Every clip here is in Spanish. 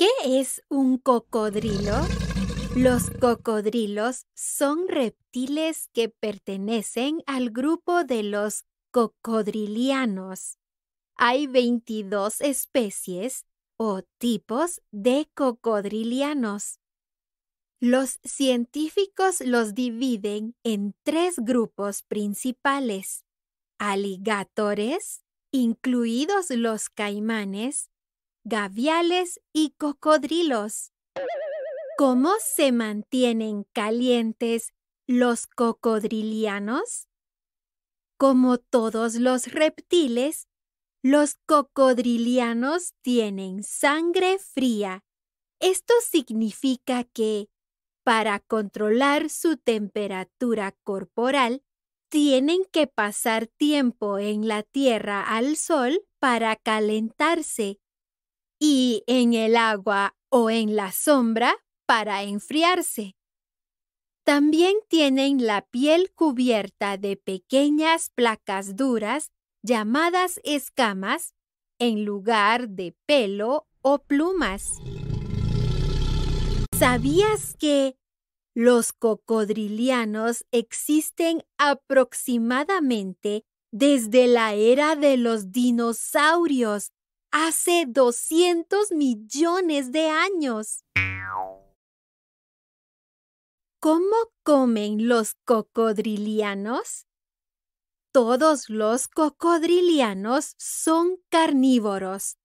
¿Qué es un cocodrilo? Los cocodrilos son reptiles que pertenecen al grupo de los cocodrilianos. Hay 22 especies o tipos de cocodrilianos. Los científicos los dividen en tres grupos principales, aligatores, incluidos los caimanes, gaviales y cocodrilos. ¿Cómo se mantienen calientes los cocodrilianos? Como todos los reptiles, los cocodrilianos tienen sangre fría. Esto significa que, para controlar su temperatura corporal, tienen que pasar tiempo en la tierra al sol para calentarse y en el agua o en la sombra para enfriarse. También tienen la piel cubierta de pequeñas placas duras llamadas escamas en lugar de pelo o plumas. ¿Sabías que los cocodrilianos existen aproximadamente desde la era de los dinosaurios hace 200 millones de años. ¿Cómo comen los cocodrilianos? Todos los cocodrilianos son carnívoros.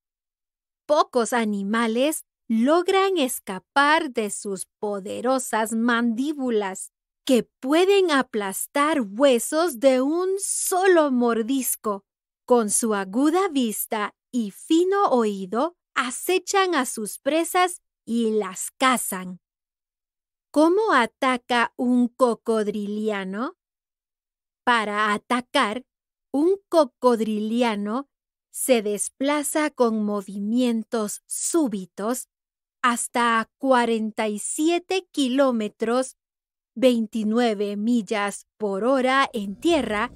Pocos animales logran escapar de sus poderosas mandíbulas, que pueden aplastar huesos de un solo mordisco. Con su aguda vista y fino oído acechan a sus presas y las cazan. ¿Cómo ataca un cocodriliano? Para atacar, un cocodriliano se desplaza con movimientos súbitos hasta 47 kilómetros, 29 millas por hora en tierra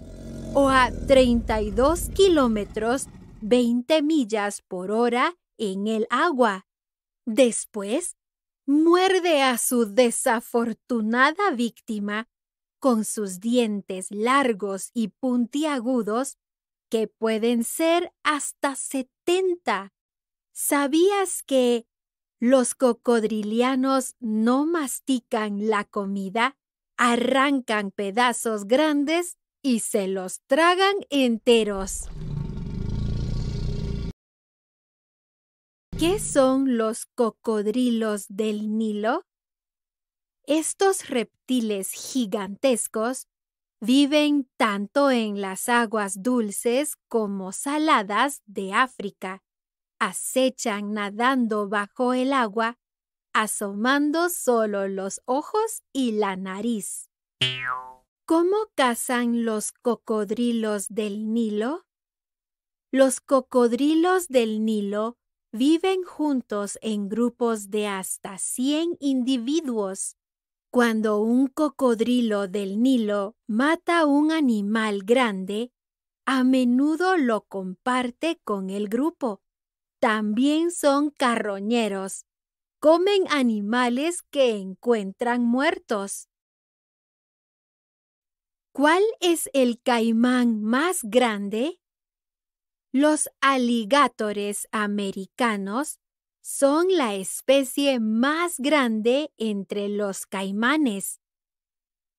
o a 32 kilómetros, 20 millas por hora en el agua. Después, muerde a su desafortunada víctima con sus dientes largos y puntiagudos que pueden ser hasta 70. ¿Sabías que los cocodrilianos no mastican la comida, arrancan pedazos grandes y se los tragan enteros? ¿Qué son los cocodrilos del Nilo? Estos reptiles gigantescos viven tanto en las aguas dulces como saladas de África. Acechan nadando bajo el agua, asomando solo los ojos y la nariz. ¿Cómo cazan los cocodrilos del Nilo? Los cocodrilos del Nilo viven juntos en grupos de hasta 100 individuos. Cuando un cocodrilo del Nilo mata a un animal grande, a menudo lo comparte con el grupo. También son carroñeros. Comen animales que encuentran muertos. ¿Cuál es el caimán más grande? Los aligátores americanos son la especie más grande entre los caimanes.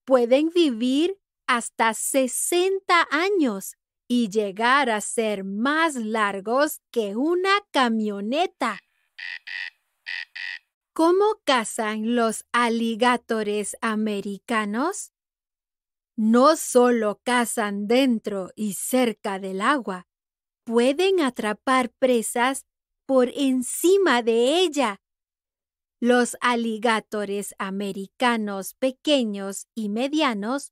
Pueden vivir hasta 60 años y llegar a ser más largos que una camioneta. ¿Cómo cazan los aligatores americanos? No solo cazan dentro y cerca del agua, pueden atrapar presas por encima de ella. Los aligatores americanos pequeños y medianos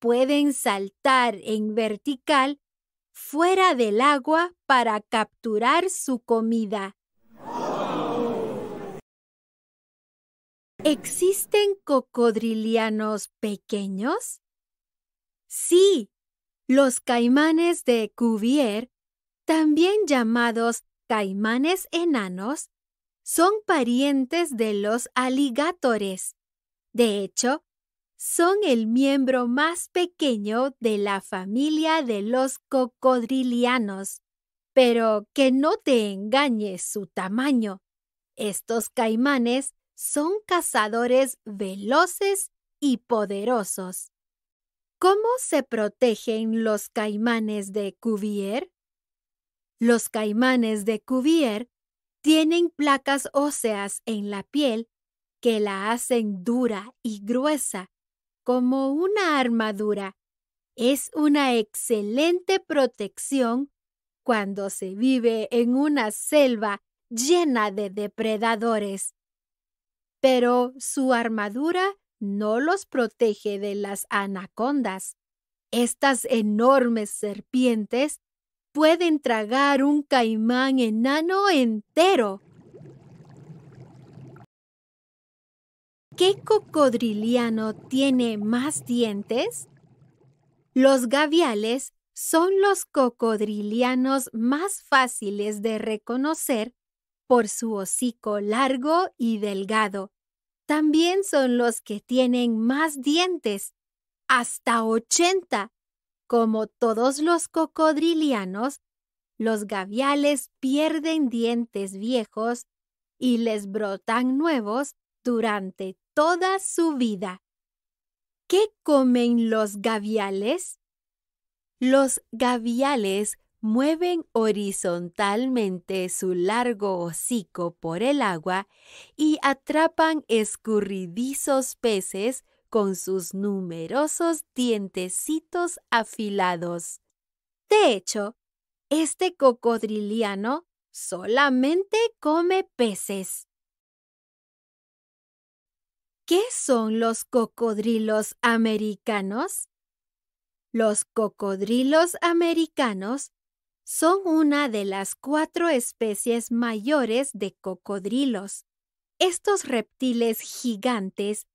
pueden saltar en vertical fuera del agua para capturar su comida. ¿Existen cocodrilianos pequeños? Sí, los caimanes de Cuvier también llamados caimanes enanos, son parientes de los aligatores. De hecho, son el miembro más pequeño de la familia de los cocodrilianos. Pero que no te engañes su tamaño. Estos caimanes son cazadores veloces y poderosos. ¿Cómo se protegen los caimanes de Cuvier? Los caimanes de Cuvier tienen placas óseas en la piel que la hacen dura y gruesa, como una armadura. Es una excelente protección cuando se vive en una selva llena de depredadores. Pero su armadura no los protege de las anacondas, estas enormes serpientes pueden tragar un caimán enano entero. ¿Qué cocodriliano tiene más dientes? Los gaviales son los cocodrilianos más fáciles de reconocer por su hocico largo y delgado. También son los que tienen más dientes, hasta 80 como todos los cocodrilianos, los gaviales pierden dientes viejos y les brotan nuevos durante toda su vida. ¿Qué comen los gaviales? Los gaviales mueven horizontalmente su largo hocico por el agua y atrapan escurridizos peces con sus numerosos dientecitos afilados. De hecho, este cocodriliano solamente come peces. ¿Qué son los cocodrilos americanos? Los cocodrilos americanos son una de las cuatro especies mayores de cocodrilos. Estos reptiles gigantes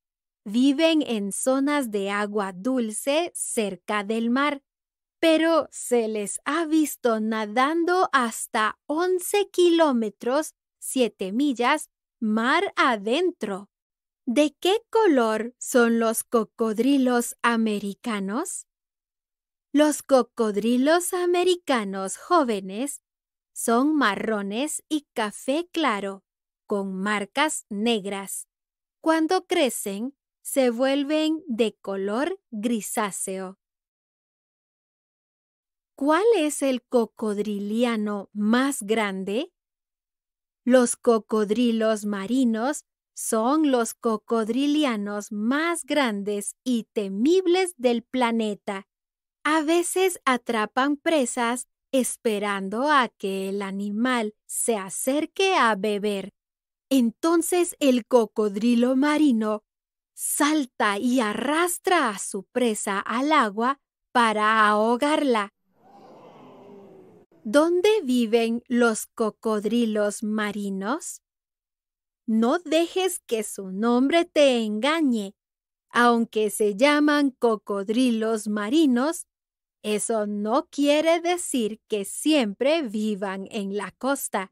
Viven en zonas de agua dulce cerca del mar, pero se les ha visto nadando hasta 11 kilómetros, 7 millas, mar adentro. ¿De qué color son los cocodrilos americanos? Los cocodrilos americanos jóvenes son marrones y café claro, con marcas negras. Cuando crecen, se vuelven de color grisáceo. ¿Cuál es el cocodriliano más grande? Los cocodrilos marinos son los cocodrilianos más grandes y temibles del planeta. A veces atrapan presas esperando a que el animal se acerque a beber. Entonces el cocodrilo marino salta y arrastra a su presa al agua para ahogarla. ¿Dónde viven los cocodrilos marinos? No dejes que su nombre te engañe. Aunque se llaman cocodrilos marinos, eso no quiere decir que siempre vivan en la costa.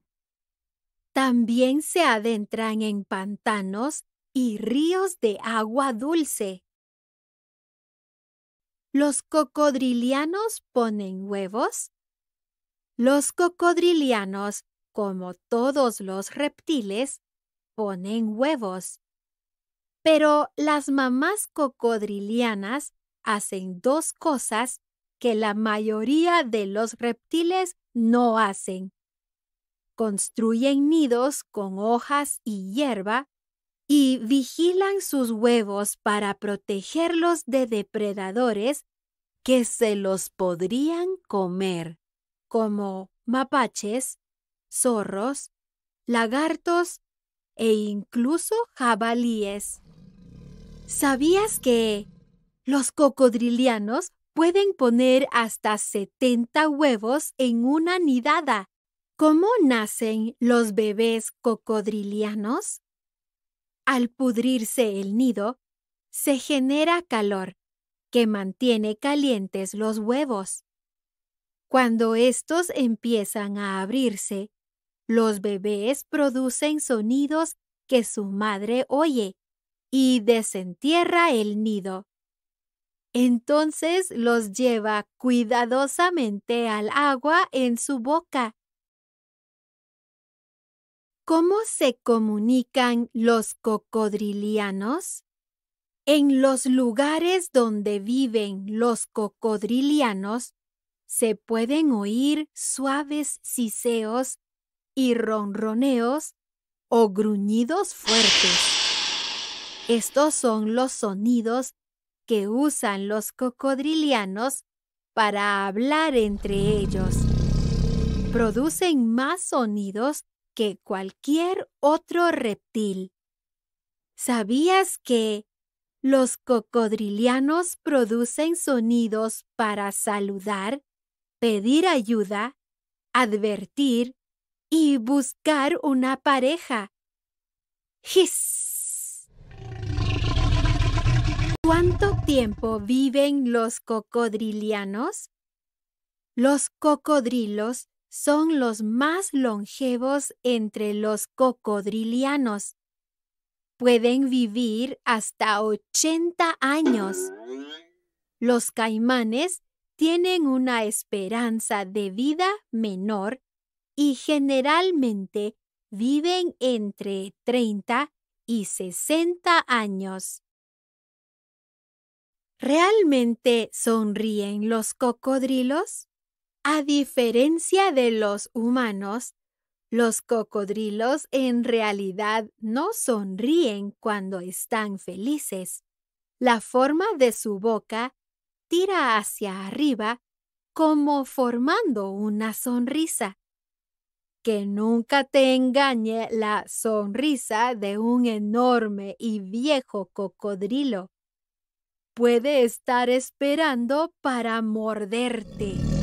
También se adentran en pantanos y ríos de agua dulce. ¿Los cocodrilianos ponen huevos? Los cocodrilianos, como todos los reptiles, ponen huevos. Pero las mamás cocodrilianas hacen dos cosas que la mayoría de los reptiles no hacen. Construyen nidos con hojas y hierba y vigilan sus huevos para protegerlos de depredadores que se los podrían comer, como mapaches, zorros, lagartos e incluso jabalíes. ¿Sabías que los cocodrilianos pueden poner hasta 70 huevos en una nidada? ¿Cómo nacen los bebés cocodrilianos? Al pudrirse el nido, se genera calor que mantiene calientes los huevos. Cuando estos empiezan a abrirse, los bebés producen sonidos que su madre oye y desentierra el nido. Entonces los lleva cuidadosamente al agua en su boca ¿Cómo se comunican los cocodrilianos? En los lugares donde viven los cocodrilianos, se pueden oír suaves siseos y ronroneos o gruñidos fuertes. Estos son los sonidos que usan los cocodrilianos para hablar entre ellos. Producen más sonidos que cualquier otro reptil. ¿Sabías que los cocodrilianos producen sonidos para saludar, pedir ayuda, advertir y buscar una pareja? ¡Hiss! ¿Cuánto tiempo viven los cocodrilianos? Los cocodrilos son los más longevos entre los cocodrilianos. Pueden vivir hasta 80 años. Los caimanes tienen una esperanza de vida menor y generalmente viven entre 30 y 60 años. ¿Realmente sonríen los cocodrilos? A diferencia de los humanos, los cocodrilos en realidad no sonríen cuando están felices. La forma de su boca tira hacia arriba como formando una sonrisa. Que nunca te engañe la sonrisa de un enorme y viejo cocodrilo. Puede estar esperando para morderte.